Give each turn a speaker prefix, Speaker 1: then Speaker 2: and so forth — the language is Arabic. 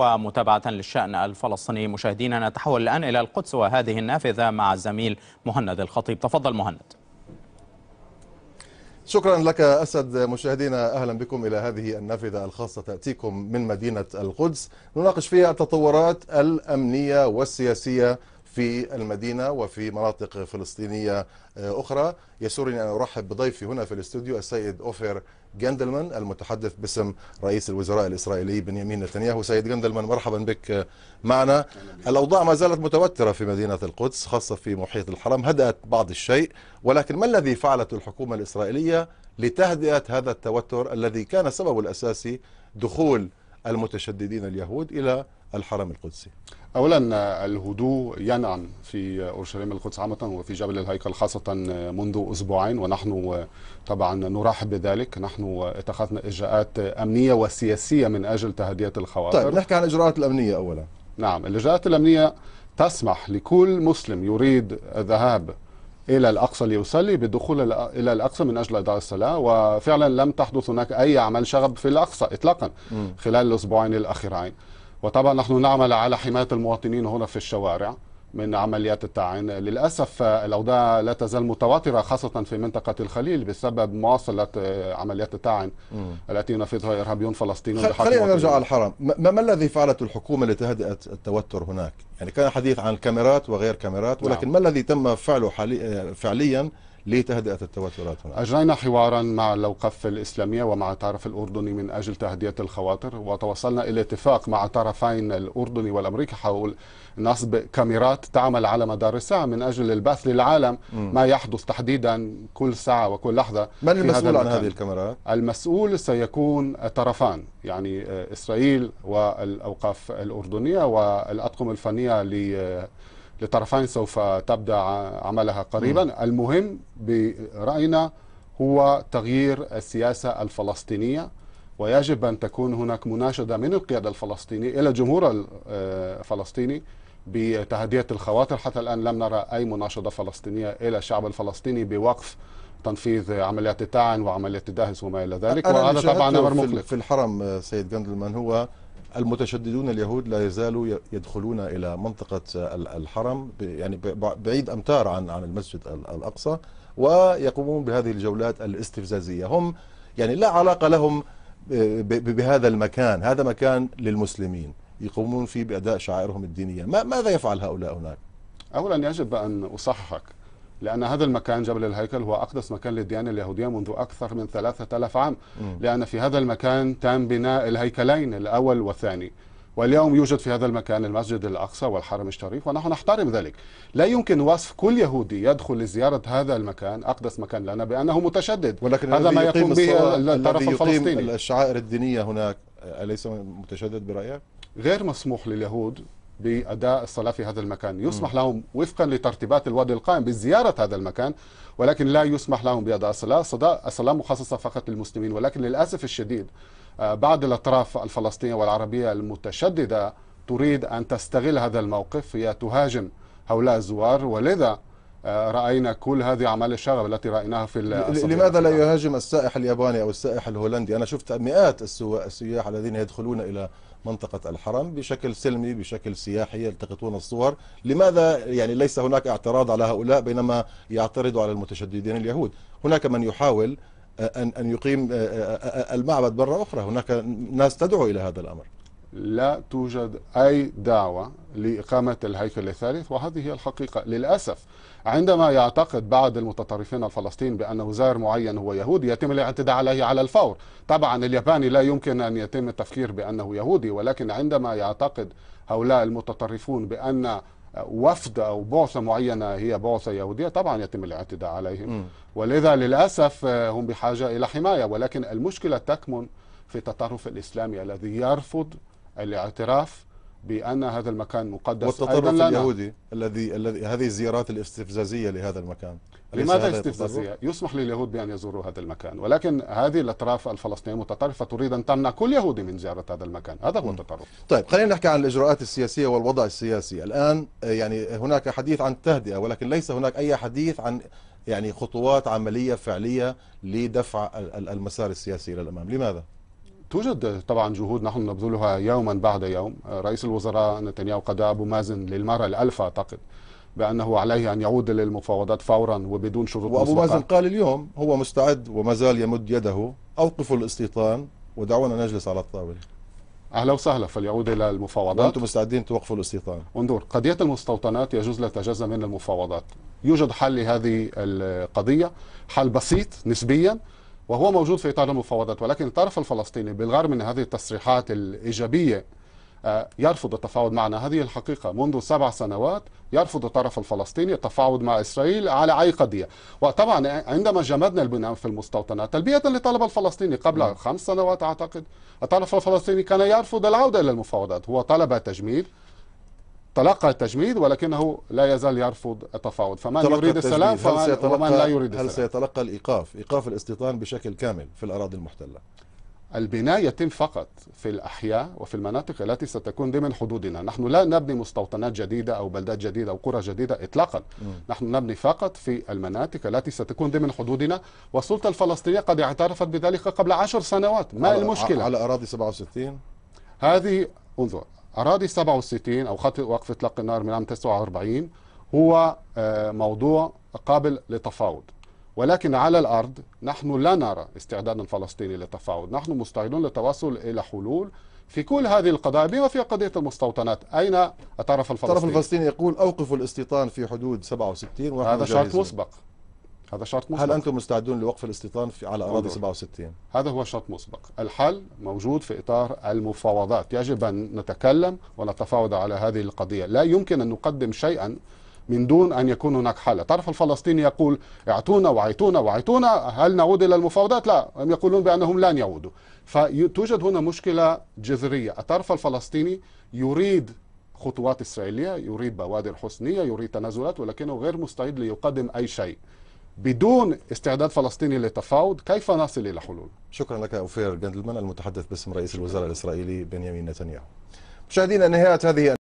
Speaker 1: ومتابعة للشأن الفلسطيني مشاهدينا نتحول الآن إلى القدس وهذه النافذة مع الزميل مهند الخطيب تفضل مهند شكرا لك أسد مشاهدينا أهلا بكم إلى هذه النافذة الخاصة تأتيكم من مدينة القدس نناقش فيها التطورات الأمنية والسياسية في المدينة وفي مناطق فلسطينية أخرى يسرني أن أرحب بضيفي هنا في الاستوديو السيد أوفر جندلمان المتحدث باسم رئيس الوزراء الإسرائيلي بنيامين نتنياهو سيد جندلمان مرحبا بك معنا الأوضاع ما زالت متوترة في مدينة القدس خاصة في محيط الحرم هدأت بعض الشيء ولكن ما الذي فعلته الحكومة الإسرائيلية لتهدئة هذا التوتر الذي كان سببه الأساسي دخول المتشددين اليهود إلى الحرم القدسي اولا الهدوء ينعم
Speaker 2: في اورشليم القدس عامه وفي جبل الهيكل خاصه منذ اسبوعين ونحن طبعا نرحب بذلك نحن اتخذنا اجراءات امنيه وسياسيه من اجل تهدئه الخواطر طيب نحكي عن الاجراءات الامنيه اولا نعم الاجراءات الامنيه تسمح لكل مسلم يريد الذهاب الى الاقصى ليصلي بالدخول الى الاقصى من اجل اداء الصلاه وفعلا لم تحدث هناك اي اعمال شغب في الاقصى اطلاقا خلال الاسبوعين الاخيرين وطبعا نحن نعمل على حماية المواطنين هنا في الشوارع من عمليات التعاين للأسف الأوضاع لا تزال متوترة خاصة في منطقة الخليل بسبب مواصلة آه، عمليات التعاين التي ينفذها إرهابيون خل... خلينا نرجع على
Speaker 1: الحرم ما, ما الذي فعلته الحكومة لتهدئة التوتر هناك يعني كان حديث عن الكاميرات وغير كاميرات نعم. ولكن نعم. ما الذي تم فعله حالي... آه، فعليا ليه تهدئة التوترات هناك؟ أجرينا
Speaker 2: حوارا مع الأوقف الإسلامية ومع الطرف الأردني من أجل تهدئة الخواطر وتوصلنا إلى اتفاق مع طرفين الأردني والأمريكي حول نصب كاميرات تعمل على مدار الساعة من أجل البث للعالم ما يحدث تحديدا كل ساعة وكل لحظة من المسؤول عن هذه الكاميرات؟ المسؤول سيكون الطرفان يعني إسرائيل والأوقاف الأردنية والأطقم الفنية ل لطرفين سوف تبدأ عملها قريبا م. المهم برأينا هو تغيير السياسة الفلسطينية ويجب أن تكون هناك مناشدة من القيادة الفلسطينية إلى الجمهور الفلسطيني آه، بتهدئة الخواطر حتى الآن لم نرى أي مناشدة فلسطينية إلى الشعب الفلسطيني بوقف تنفيذ عمليات التعن وعمليات الدهس وما إلى ذلك وهذا طبعا أمر مقلق في
Speaker 1: الحرم آه، سيد جندلمان هو المتشددون اليهود لا يزالوا يدخلون الى منطقه الحرم يعني بعيد امتار عن عن المسجد الاقصى ويقومون بهذه الجولات الاستفزازيه هم يعني لا علاقه لهم بهذا المكان هذا مكان للمسلمين يقومون فيه باداء شعائرهم الدينيه ماذا يفعل هؤلاء هناك
Speaker 2: اولا يجب ان اصححك لأن هذا المكان جبل الهيكل هو أقدس مكان للديانة اليهودية منذ أكثر من ثلاثة عام م. لأن في هذا المكان تم بناء الهيكلين الأول والثاني واليوم يوجد في هذا المكان المسجد الأقصى والحرم الشريف ونحن نحترم ذلك لا يمكن وصف كل يهودي يدخل لزيارة هذا المكان أقدس مكان لنا بأنه متشدد ولكن هذا ما يقوم به الطرف الفلسطيني
Speaker 1: الشعائر الدينية هناك أليس متشدد
Speaker 2: برأيك؟ غير مسموح لليهود بأداء الصلاة في هذا المكان يسمح لهم وفقا لترتيبات الوادي القائم بزيارة هذا المكان ولكن لا يسمح لهم بأداء الصلاة الصلاة مخصصة فقط للمسلمين ولكن للأسف الشديد آه، بعض الأطراف الفلسطينية والعربية المتشددة تريد أن تستغل هذا الموقف هي تهاجم هؤلاء الزوار ولذا راينا كل هذه اعمال الشغب التي رايناها في لماذا
Speaker 1: لا يهاجم السائح الياباني او السائح الهولندي انا شفت مئات السياح الذين يدخلون الى منطقة الحرم بشكل سلمي بشكل سياحي يلتقطون الصور لماذا يعني ليس هناك اعتراض على هؤلاء بينما يعترضوا على المتشددين اليهود هناك من يحاول آه، أن أن يقيم آه، آه، المعبد مره أخرى هناك ناس تدعو إلى هذا الأمر لا توجد أي دعوة لإقامة الهيكل الثالث وهذه هي
Speaker 2: الحقيقة للأسف عندما يعتقد بعض المتطرفين الفلسطين بأنه زائر معين هو يهودي يتم الاعتداء عليه على الفور طبعا الياباني لا يمكن أن يتم التفكير بأنه يهودي ولكن عندما يعتقد هؤلاء المتطرفون بأن وفد او بعثه معينه هي بعثه يهوديه طبعا يتم الاعتداء عليهم ولذا للاسف آه، هم بحاجه الى حمايه ولكن المشكله تكمن في التطرف الاسلامي الذي يرفض الاعتراف بان هذا المكان مقدس والتطرف أيضاً اليهودي
Speaker 1: الذي الذي هذه الزيارات الاستفزازيه لهذا المكان لماذا استفزازيه؟
Speaker 2: يسمح لليهود بان يزوروا هذا
Speaker 1: المكان ولكن هذه الاطراف
Speaker 2: الفلسطينيه المتطرفه تريد ان تمنع كل يهودي من زياره هذا المكان، هذا
Speaker 1: هو التطرف. طيب خلينا نحكي عن الاجراءات السياسيه والوضع السياسي، الان آه، يعني هناك حديث عن التهدئه ولكن ليس هناك اي حديث عن يعني خطوات عمليه فعليه لدفع المسار السياسي الى الامام، لماذا؟ توجد طبعا جهود نحن نبذلها
Speaker 2: يوما بعد يوم رئيس الوزراء نتنياهو قد أبو مازن للمرة الألف أعتقد
Speaker 1: بأنه عليه أن يعود للمفاوضات فورا وبدون شروط وأبو مازن قال اليوم هو مستعد وما زال يمد يده أوقفوا الاستيطان ودعونا نجلس على الطاولة اهلا
Speaker 2: وسهلا فليعود الى المفاوضات وانتم
Speaker 1: مستعدين توقفوا الاستيطان
Speaker 2: انظر قضيه المستوطنات يجوز لا تجزا من المفاوضات يوجد حل لهذه القضيه حل بسيط نسبيا وهو موجود في إطار المفاوضات ولكن الطرف الفلسطيني بالغرب من هذه التصريحات الإيجابية آه، يرفض التفاوض معنا هذه الحقيقة منذ سبع سنوات يرفض الطرف الفلسطيني التفاوض مع إسرائيل على أي قضية وطبعا عندما جمدنا البناء في المستوطنات تلبية لطلب الفلسطيني قبل نعم. خمس سنوات أعتقد الطرف الفلسطيني كان يرفض العودة إلى المفاوضات هو طلب تجميد تلقى التجميد ولكنه لا يزال يرفض التفاوض
Speaker 1: فمن يريد السلام فمن ومن لا يريد السلام هل سيتلقى الإيقاف إيقاف الاستيطان بشكل كامل في الأراضي المحتلة البناء يتم فقط في الأحياء وفي
Speaker 2: المناطق التي ستكون ضمن حدودنا نحن لا نبني مستوطنات جديدة أو بلدات جديدة أو قرى جديدة إطلاقا م. نحن نبني فقط في المناطق التي ستكون ضمن حدودنا والسلطة الفلسطينية قد اعترفت بذلك قبل عشر سنوات ما على المشكلة على
Speaker 1: أراضي 67
Speaker 2: هذه انظر أراضي 67 أو خط وقف إطلاق النار من عام 49 هو آه، موضوع قابل للتفاوض ولكن على الأرض نحن لا نرى استعدادا فلسطيني للتفاوض نحن مستعدون للتوصل إلى حلول في كل هذه القضايا بما في قضية المستوطنات أين الطرف الفلسطيني؟ الطرف الفلسطيني
Speaker 1: يقول أوقفوا الاستيطان في حدود 67 هذا شرط مسبق هذا شرط مسبق هل أنتم مستعدون لوقف الاستيطان في على أراضي 67
Speaker 2: هذا هو شرط مسبق الحل موجود في إطار المفاوضات يجب أن نتكلم ونتفاوض على هذه القضية لا يمكن أن نقدم شيئا من دون أن يكون هناك حل الطرف الفلسطيني يقول اعطونا وعيتونا وعيتونا هل نعود إلى المفاوضات لا هم يقولون بأنهم لن يعودوا فتوجد هنا مشكلة جذرية الطرف الفلسطيني يريد خطوات إسرائيلية يريد بوادر حسنية يريد تنازلات ولكنه غير مستعد ليقدم أي شيء بدون استعداد فلسطيني للتفاوض
Speaker 1: كيف نصل إلى حلول شكرا لك أوفير جندلمان المتحدث باسم رئيس الوزراء الإسرائيلي بنيامين نتنياهو مشاهدينا نهاية هذه